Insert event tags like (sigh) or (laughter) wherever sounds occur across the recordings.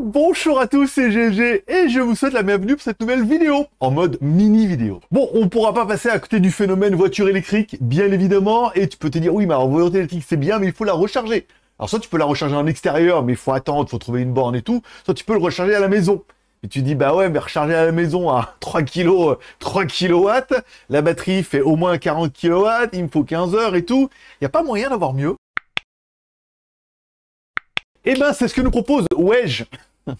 Bonjour à tous, c'est GG et je vous souhaite la bienvenue pour cette nouvelle vidéo en mode mini vidéo. Bon, on pourra pas passer à côté du phénomène voiture électrique, bien évidemment, et tu peux te dire oui, mais en voiture électrique c'est bien, mais il faut la recharger. Alors soit tu peux la recharger en extérieur, mais il faut attendre, il faut trouver une borne et tout, soit tu peux le recharger à la maison. Et tu dis bah ouais, mais recharger à la maison à 3 kg, 3 kW, la batterie fait au moins 40 kW, il me faut 15 heures et tout. Il n'y a pas moyen d'avoir mieux. Eh ben, c'est ce que nous propose Wedge. (laughs)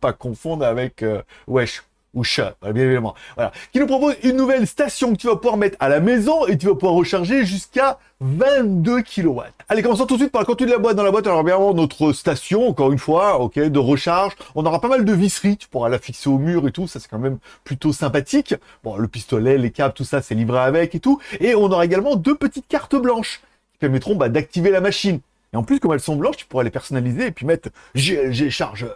Pas confondre avec euh, Wesh ou chat, euh, bien évidemment. Voilà. Qui nous propose une nouvelle station que tu vas pouvoir mettre à la maison et tu vas pouvoir recharger jusqu'à 22 kW. Allez, commençons tout de suite par le contenu de la boîte. Dans la boîte, Alors bien bien notre station, encore une fois, ok, de recharge. On aura pas mal de visseries, tu pourras la fixer au mur et tout, ça c'est quand même plutôt sympathique. Bon, le pistolet, les câbles, tout ça, c'est livré avec et tout. Et on aura également deux petites cartes blanches qui permettront bah, d'activer la machine. Et en plus, comme elles sont blanches, tu pourrais les personnaliser et puis mettre GLG Charge ».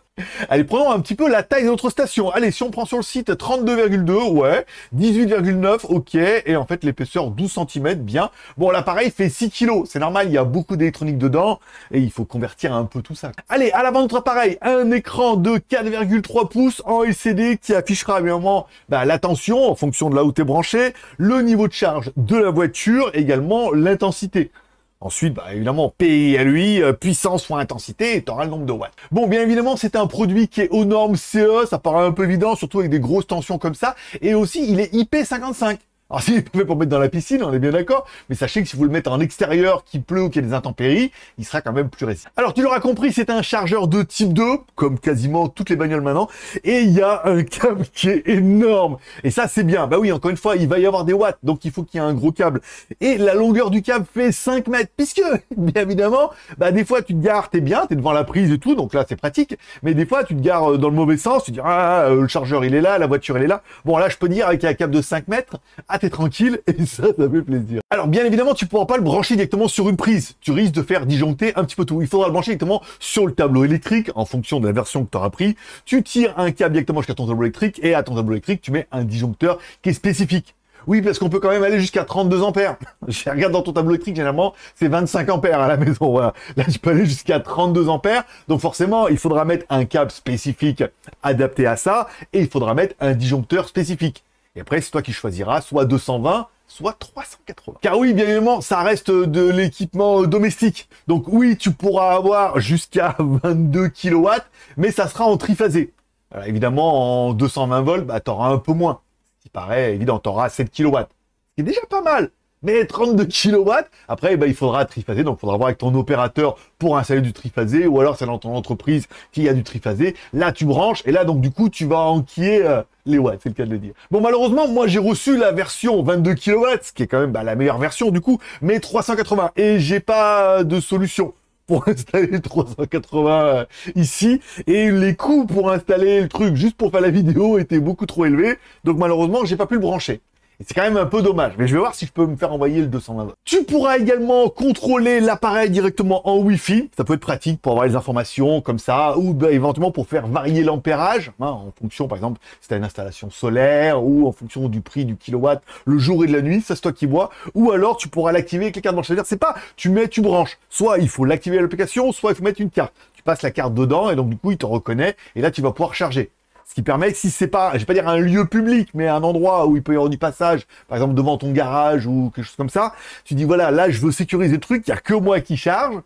Allez, prenons un petit peu la taille de notre station. Allez, si on prend sur le site 32,2, ouais, 18,9, ok, et en fait l'épaisseur 12 cm, bien. Bon, l'appareil fait 6 kg, c'est normal, il y a beaucoup d'électronique dedans, et il faut convertir un peu tout ça. Allez, à l'avant de notre appareil, un écran de 4,3 pouces en LCD qui affichera évidemment bah, la tension en fonction de là où tu es branché, le niveau de charge de la voiture, et également l'intensité. Ensuite, bah, évidemment, PI à lui, euh, puissance fois intensité, et t'auras le nombre de watts. Bon, bien évidemment, c'est un produit qui est aux normes CE, ça paraît un peu évident, surtout avec des grosses tensions comme ça, et aussi, il est IP55. Alors ah, si vous fait pour mettre dans la piscine, on est bien d'accord, mais sachez que si vous le mettez en extérieur, qu'il pleut ou qu'il y a des intempéries, il sera quand même plus résistant. Alors tu l'auras compris, c'est un chargeur de type 2, comme quasiment toutes les bagnoles maintenant, et il y a un câble (laughs) qui est énorme. Et ça c'est bien, bah oui, encore une fois, il va y avoir des watts, donc il faut qu'il y ait un gros câble. Et la longueur du câble fait 5 mètres, puisque, (laughs) bien évidemment, bah des fois tu te gares, t'es bien, t'es devant la prise et tout, donc là c'est pratique, mais des fois tu te gares euh, dans le mauvais sens, tu dis, ah, euh, le chargeur il est là, la voiture elle est là. Bon là je peux dire avec un câble de 5 mètres, ah, t'es tranquille, et ça, ça fait plaisir. Alors bien évidemment, tu pourras pas le brancher directement sur une prise, tu risques de faire disjoncter un petit peu tout. Il faudra le brancher directement sur le tableau électrique, en fonction de la version que tu auras pris. Tu tires un câble directement jusqu'à ton tableau électrique, et à ton tableau électrique, tu mets un disjoncteur qui est spécifique. Oui, parce qu'on peut quand même aller jusqu'à 32 ampères. (laughs) Je regarde dans ton tableau électrique, généralement, c'est 25 ampères à la maison. Là, tu peux aller jusqu'à 32 ampères. Donc, forcément, il faudra mettre un câble spécifique adapté à ça et il faudra mettre un disjoncteur spécifique. Et après, c'est toi qui choisiras, soit 220, soit 380. Car oui, bien évidemment, ça reste de l'équipement euh, domestique. Donc oui, tu pourras avoir jusqu'à 22 (laughs) kW, mais ça sera en triphasé. Alors, évidemment, en 220 volts, bah, tu auras un peu moins. Ce qui paraît évident, tu auras 7 kW. Ce qui est déjà pas mal mais 32 kW. Après, eh ben, il faudra triphaser, donc il faudra voir avec ton opérateur pour installer du triphasé, ou alors c'est dans ton entreprise y a du triphasé. Là, tu branches, et là, donc du coup, tu vas enquiller euh, les watts, c'est le cas de le dire. Bon, malheureusement, moi, j'ai reçu la version 22 kW, qui est quand même bah, la meilleure version du coup, mais 380, et j'ai pas de solution pour (laughs) installer 380 euh, ici et les coûts pour installer le truc juste pour faire la vidéo étaient beaucoup trop élevés donc malheureusement j'ai pas pu le brancher c'est quand même un peu dommage. Mais je vais voir si je peux me faire envoyer le 220 Tu pourras également contrôler l'appareil directement en Wi-Fi. Ça peut être pratique pour avoir les informations comme ça, ou bah, éventuellement pour faire varier l'ampérage, hein, en fonction, par exemple, si tu as une installation solaire, ou en fonction du prix du kilowatt, le jour et de la nuit, ça c'est toi qui vois. Ou alors tu pourras l'activer avec les cartes branches. cest c'est pas tu mets, tu branches. Soit il faut l'activer à l'application, soit il faut mettre une carte. Tu passes la carte dedans, et donc du coup, il te reconnaît, et là, tu vas pouvoir charger. Ce qui permet que si c'est pas, je vais pas dire un lieu public, mais un endroit où il peut y avoir du passage, par exemple devant ton garage ou quelque chose comme ça, tu dis voilà, là je veux sécuriser le truc, il n'y a que moi qui charge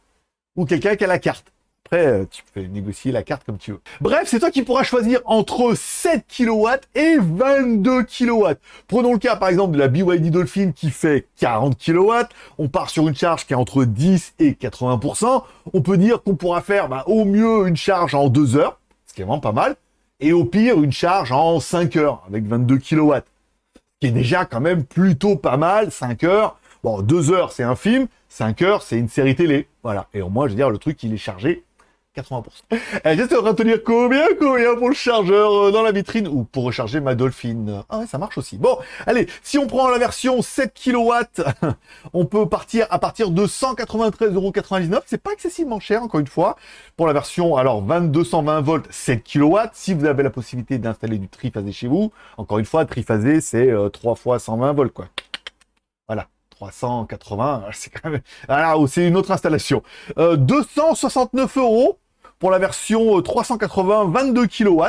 ou quelqu'un qui a la carte. Après, euh, tu peux négocier la carte comme tu veux. Bref, c'est toi qui pourras choisir entre 7 kW et 22 kW. Prenons le cas, par exemple, de la BYD Dolphin qui fait 40 kW. On part sur une charge qui est entre 10 et 80%. On peut dire qu'on pourra faire bah, au mieux une charge en 2 heures, ce qui est vraiment pas mal et au pire une charge en 5 heures avec 22 kW, qui est déjà quand même plutôt pas mal, 5 heures. Bon, 2 heures c'est un film, 5 heures c'est une série télé, voilà. Et au moins, je veux dire, le truc il est chargé 80%. de eh, retenir combien, combien pour le chargeur euh, dans la vitrine ou pour recharger ma Dolphine. Ah ouais, ça marche aussi. Bon, allez, si on prend la version 7 kW, (laughs) on peut partir à partir de 193,99€. C'est pas excessivement cher, encore une fois. Pour la version, alors, 2220 volts, 7 kW. Si vous avez la possibilité d'installer du triphasé chez vous, encore une fois, triphasé, c'est 3 euh, fois 120 volts, quoi. Voilà. 380, (laughs) c'est quand c'est une autre installation. 269 euh, euros pour la version 380 22 kW.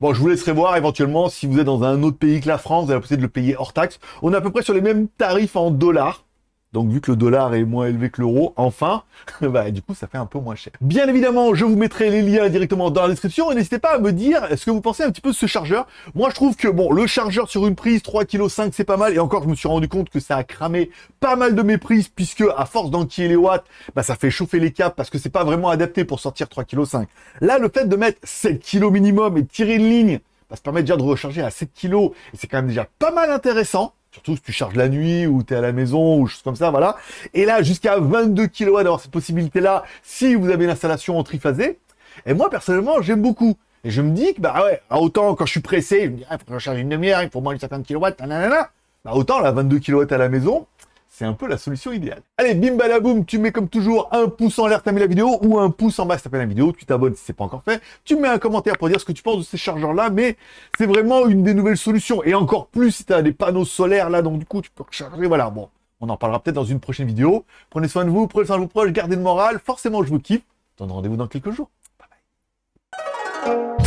Bon, je vous laisserai voir éventuellement si vous êtes dans un autre pays que la France, vous avez la possibilité de le payer hors taxe. On est à peu près sur les mêmes tarifs en dollars. Donc vu que le dollar est moins élevé que l'euro, enfin, (laughs) bah, du coup ça fait un peu moins cher. Bien évidemment, je vous mettrai les liens directement dans la description et n'hésitez pas à me dire ce que vous pensez un petit peu de ce chargeur. Moi je trouve que bon, le chargeur sur une prise 3,5 kg c'est pas mal et encore je me suis rendu compte que ça a cramé pas mal de mes prises puisque à force d'enquiller les watts, bah, ça fait chauffer les câbles parce que c'est pas vraiment adapté pour sortir 3,5 kg. Là le fait de mettre 7 kg minimum et de tirer une ligne, bah, ça permet déjà de recharger à 7 kg et c'est quand même déjà pas mal intéressant. Surtout si tu charges la nuit ou tu es à la maison ou choses comme ça, voilà. Et là, jusqu'à 22 kW d'avoir cette possibilité-là, si vous avez l'installation en triphasé. Et moi, personnellement, j'aime beaucoup. Et je me dis que, bah ouais, bah autant quand je suis pressé, je me dis, il ah, faut que je charge une demi-heure, il faut moins une 50 kW, nanana. Bah autant, là, 22 kW à la maison, c'est un peu la solution idéale. Allez, bim boum, tu mets comme toujours un pouce en l'air tu t'as mis la vidéo ou un pouce en bas si t'as la vidéo, tu t'abonnes si c'est pas encore fait, tu mets un commentaire pour dire ce que tu penses de ces chargeurs-là, mais c'est vraiment une des nouvelles solutions. Et encore plus si as des panneaux solaires là, donc du coup tu peux recharger, voilà, bon. On en parlera peut-être dans une prochaine vidéo. Prenez soin de vous, prenez soin de vos proches, gardez le moral. Forcément, je vous kiffe. Donne rendez-vous dans quelques jours. Bye bye.